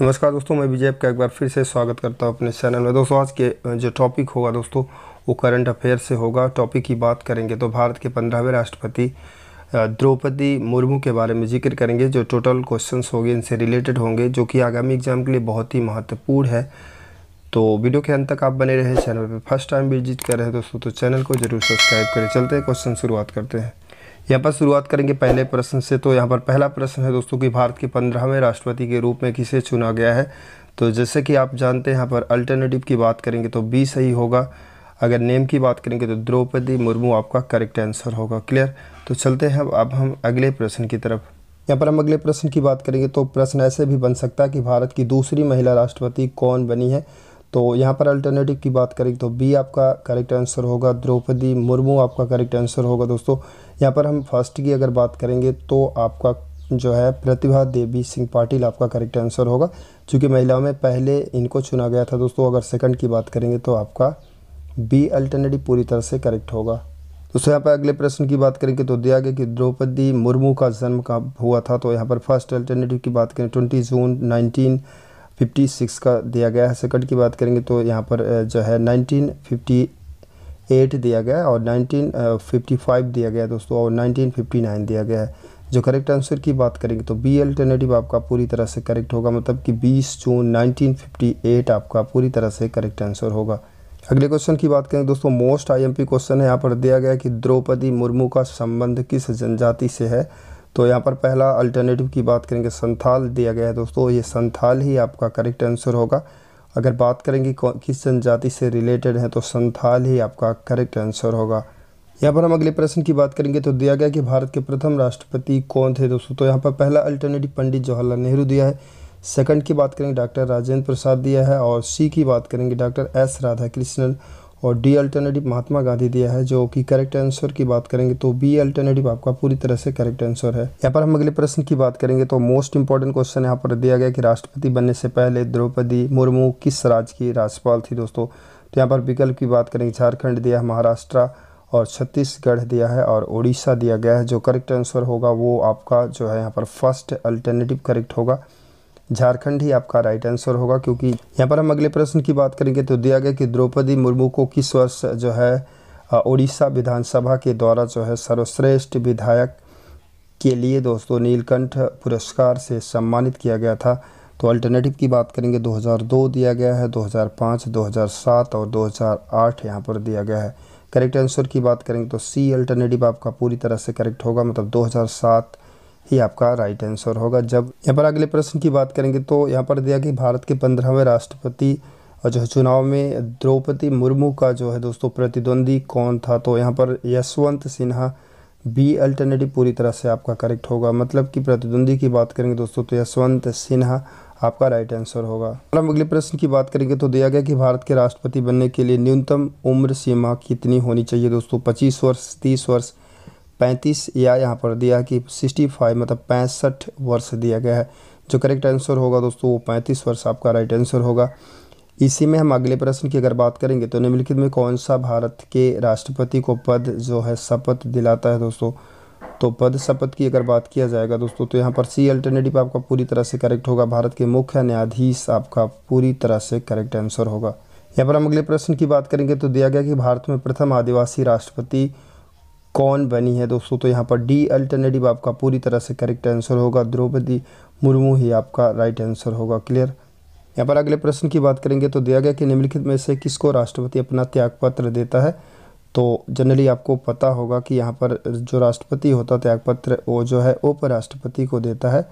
नमस्कार दोस्तों मैं विजय का एक बार फिर से स्वागत करता हूँ अपने चैनल में दोस्तों आज के जो टॉपिक होगा दोस्तों वो करंट अफेयर से होगा टॉपिक की बात करेंगे तो भारत के पंद्रहवें राष्ट्रपति द्रौपदी मुर्मू के बारे में जिक्र करेंगे जो टोटल क्वेश्चंस होंगे इनसे रिलेटेड होंगे जो कि आगामी एग्जाम के लिए बहुत ही महत्वपूर्ण है तो वीडियो के अंत तक आप बने रहे चैनल पर फर्स्ट टाइम विजिट कर रहे हैं दोस्तों तो चैनल को जरूर सब्सक्राइब करें चलते हैं क्वेश्चन शुरुआत करते हैं यहाँ पर शुरुआत करेंगे पहले प्रश्न से तो यहाँ पर पहला प्रश्न है दोस्तों कि भारत के पंद्रहवें राष्ट्रपति के रूप में किसे चुना गया है तो जैसे कि आप जानते हैं यहाँ पर अल्टरनेटिव की बात करेंगे तो बी सही होगा अगर नेम की बात करेंगे तो द्रौपदी मुर्मू आपका करेक्ट आंसर होगा क्लियर तो चलते हैं अब हम अगले प्रश्न की तरफ यहाँ पर हम अगले प्रश्न की बात करेंगे तो प्रश्न ऐसे भी बन सकता है कि भारत की दूसरी महिला राष्ट्रपति कौन बनी है तो यहाँ पर अल्टरनेटिव की बात करें तो बी आपका करेक्ट आंसर होगा द्रौपदी मुर्मू आपका करेक्ट आंसर होगा दोस्तों यहाँ पर हम फर्स्ट की अगर बात करेंगे तो आपका जो है प्रतिभा देवी सिंह पाटिल आपका करेक्ट आंसर होगा क्योंकि महिलाओं में पहले इनको चुना गया था दोस्तों अगर सेकंड की बात करेंगे तो आपका बी अल्टरनेटिव पूरी तरह से करेक्ट होगा दोस्तों यहाँ पर अगले प्रश्न की बात करेंगे तो दिया गया कि द्रौपदी मुर्मू का जन्म कब हुआ था तो यहाँ पर फर्स्ट अल्टरनेटिव की बात करें ट्वेंटी जून नाइनटीन 56 का दिया गया है सेकंड की बात करेंगे तो यहाँ पर जो है 1958 दिया गया और 1955 दिया गया दोस्तों और 1959 दिया गया है जो करेक्ट आंसर की बात करेंगे तो बी अल्टरनेटिव आपका पूरी तरह से करेक्ट होगा मतलब कि 20 जून 1958 आपका पूरी तरह से करेक्ट आंसर होगा अगले क्वेश्चन की बात करेंगे दोस्तों मोस्ट आईएमपी क्वेश्चन है यहाँ पर दिया गया कि द्रौपदी मुर्मू का संबंध किस जनजाति से है तो यहाँ पर पहला अल्टरनेटिव की बात करेंगे संथाल दिया गया है दोस्तों ये संथाल ही आपका करेक्ट आंसर होगा अगर बात करेंगे किस जनजाति से रिलेटेड है तो संथाल ही आपका करेक्ट आंसर होगा यहाँ पर हम अगले प्रश्न की बात करेंगे तो दिया गया कि भारत के प्रथम राष्ट्रपति कौन थे दोस्तों तो यहाँ पर पहला अल्टरनेटिव पंडित जवाहरलाल नेहरू दिया है सेकंड की बात करेंगे डॉक्टर राजेंद्र प्रसाद दिया है और सी की बात करेंगे डॉक्टर एस राधा कृष्णन और डी अल्टरनेटिव महात्मा गांधी दिया है जो कि करेक्ट आंसर की बात करेंगे तो बी अल्टरनेटिव आपका पूरी तरह से करेक्ट आंसर है यहाँ पर हम अगले प्रश्न की बात करेंगे तो मोस्ट इंपॉर्टेंट क्वेश्चन यहाँ पर दिया गया कि राष्ट्रपति बनने से पहले द्रौपदी मुर्मू किस राज्य की राज्यपाल थी दोस्तों तो यहाँ पर विकल्प की बात करेंगे झारखंड दिया है महाराष्ट्र और छत्तीसगढ़ दिया है और उड़ीसा दिया गया है जो करेक्ट आंसर होगा वो आपका जो है यहाँ पर फर्स्ट अल्टरनेटिव करेक्ट होगा झारखंड ही आपका राइट आंसर होगा क्योंकि यहाँ पर हम अगले प्रश्न की बात करेंगे तो दिया गया कि द्रौपदी मुर्मू को किस वर्ष जो है उड़ीसा विधानसभा के द्वारा जो है सर्वश्रेष्ठ विधायक के लिए दोस्तों नीलकंठ पुरस्कार से सम्मानित किया गया था तो अल्टरनेटिव की बात करेंगे 2002 दिया गया है 2005, 2007 और 2008 यहाँ पर दिया गया है करेक्ट आंसर की बात करेंगे तो सी अल्टरनेटिव आपका पूरी तरह से करेक्ट होगा मतलब 2007 ही आपका राइट आंसर होगा जब यहाँ पर अगले प्रश्न की बात करेंगे तो यहाँ पर दिया कि भारत के पंद्रहवें राष्ट्रपति और जो है चुनाव में द्रौपदी मुर्मू का जो है दोस्तों प्रतिद्वंदी कौन था तो यहाँ पर यशवंत सिन्हा बी अल्टरनेटिव पूरी तरह से आपका करेक्ट होगा मतलब कि प्रतिद्वंदी की बात करेंगे दोस्तों तो यशवंत सिन्हा आपका राइट आंसर होगा और हम अगले प्रश्न की बात करेंगे तो दिया गया कि भारत के राष्ट्रपति बनने के लिए न्यूनतम उम्र सीमा कितनी होनी चाहिए दोस्तों पच्चीस वर्ष तीस वर्ष पैंतीस या यहाँ पर दिया कि सिक्सटी फाइव मतलब पैंसठ वर्ष दिया गया है जो करेक्ट आंसर होगा दोस्तों वो पैंतीस वर्ष आपका राइट आंसर होगा इसी में हम अगले प्रश्न की अगर बात करेंगे तो निम्नलिखित में कौन सा भारत के राष्ट्रपति को पद जो है शपथ दिलाता है दोस्तों तो पद शपथ की अगर बात किया जाएगा दोस्तों तो यहाँ पर सी अल्टरनेटिव आपका पूरी तरह से करेक्ट होगा भारत के मुख्य न्यायाधीश आपका पूरी तरह से करेक्ट आंसर होगा यहाँ पर हम अगले प्रश्न की बात करेंगे तो दिया गया कि भारत में प्रथम आदिवासी राष्ट्रपति कौन बनी है दोस्तों तो यहाँ पर डी अल्टरनेटिव आपका पूरी तरह से करेक्ट आंसर होगा द्रौपदी मुर्मू ही आपका राइट आंसर होगा क्लियर यहाँ पर अगले प्रश्न की बात करेंगे तो दिया गया कि निम्नलिखित में से किसको राष्ट्रपति अपना त्यागपत्र देता है तो जनरली आपको पता होगा कि यहाँ पर जो राष्ट्रपति होता त्यागपत्र वो जो है उपराष्ट्रपति को देता है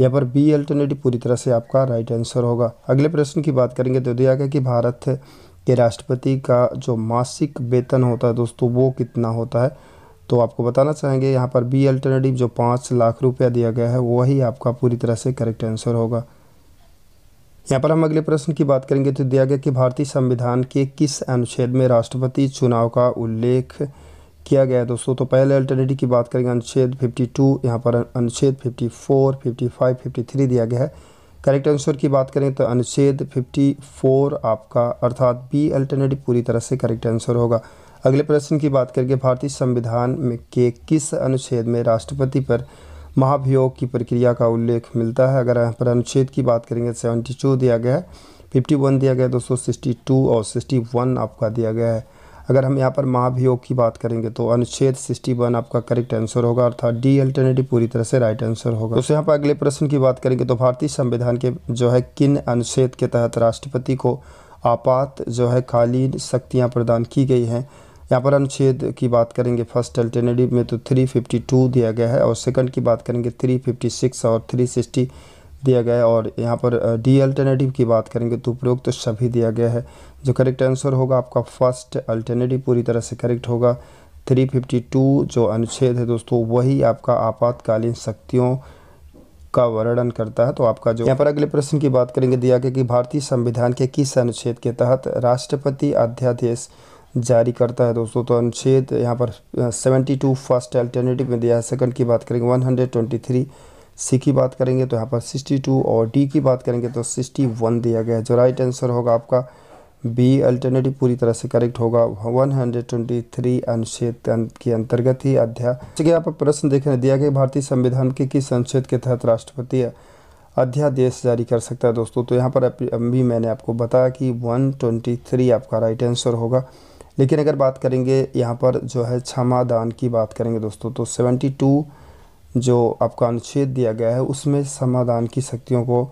यहाँ पर बी अल्टरनेटिव पूरी तरह से आपका राइट आंसर होगा अगले प्रश्न की बात करेंगे तो दिया गया कि भारत कि राष्ट्रपति का जो मासिक वेतन होता है दोस्तों वो कितना होता है तो आपको बताना चाहेंगे यहाँ पर बी अल्टरनेटिव जो पाँच लाख रुपया दिया गया है वही आपका पूरी तरह से करेक्ट आंसर होगा यहाँ पर हम अगले प्रश्न की बात करेंगे तो दिया गया कि भारतीय संविधान के किस अनुच्छेद में राष्ट्रपति चुनाव का उल्लेख किया गया है दोस्तों तो पहले अल्टरनेटिव की बात करेंगे अनुच्छेद 52 यहाँ पर अनुच्छेद 54, 55, 53 दिया गया है करेक्ट आंसर की बात करें तो अनुच्छेद 54 आपका अर्थात बी अल्टरनेटिव पूरी तरह से करेक्ट आंसर होगा अगले प्रश्न की बात करके भारतीय संविधान में के किस अनुच्छेद में राष्ट्रपति पर महाभियोग की प्रक्रिया का उल्लेख मिलता है अगर यहाँ पर अनुच्छेद की बात करेंगे सेवेंटी तो टू दिया गया है फिफ्टी वन दिया गया है दोस्तों सिक्सटी टू और सिक्सटी वन आपका दिया गया है अगर हम यहाँ पर महाभियोग की बात करेंगे तो अनुच्छेद सिक्सटी वन आपका करेक्ट आंसर होगा अर्थात डी अल्टरनेटिव पूरी तरह से राइट आंसर होगा दोस्तों यहाँ पर अगले प्रश्न की बात करेंगे तो भारतीय संविधान के जो है किन अनुच्छेद के तहत राष्ट्रपति को आपात जो है कालीन शक्तियाँ प्रदान की गई हैं यहाँ पर अनुच्छेद की बात करेंगे फर्स्ट अल्टरनेटिव में तो 352 दिया गया है और सेकंड की बात करेंगे 356 और सिक्सटी दिया गया है और यहाँ पर डी अल्टरनेटिव की बात करेंगे तो उपरोक्त तो सभी दिया गया है जो करेक्ट आंसर होगा आपका फर्स्ट अल्टरनेटिव पूरी तरह से करेक्ट होगा 352 जो अनुच्छेद है दोस्तों वही आपका आपातकालीन शक्तियों का वर्णन करता है तो आपका जो यहाँ पर अगले प्रश्न की बात करेंगे दिया गया कि भारतीय संविधान के किस अनुच्छेद के तहत राष्ट्रपति अध्यादेश जारी करता है दोस्तों तो अनुच्छेद यहाँ पर 72 फर्स्ट अल्टरनेटिव में दिया है सेकंड की बात करेंगे 123 सी की बात करेंगे तो यहाँ पर 62 और डी की बात करेंगे तो 61 दिया गया है जो राइट आंसर होगा आपका बी अल्टरनेटिव पूरी तरह से करेक्ट होगा 123 अनुच्छेद अं-, के अंतर्गत ही अध्याय यहाँ पर प्रश्न देखने दिया गया भारतीय संविधान के किस अनुच्छेद के तहत राष्ट्रपति अध्यादेश जारी कर सकता है दोस्तों तो यहाँ पर अभी मैंने आपको बताया कि वन आपका राइट आंसर होगा लेकिन अगर बात करेंगे यहाँ पर जो है क्षमा दान की बात करेंगे दोस्तों तो सेवेंटी जो आपका अनुच्छेद दिया गया है उसमें समाधान की शक्तियों को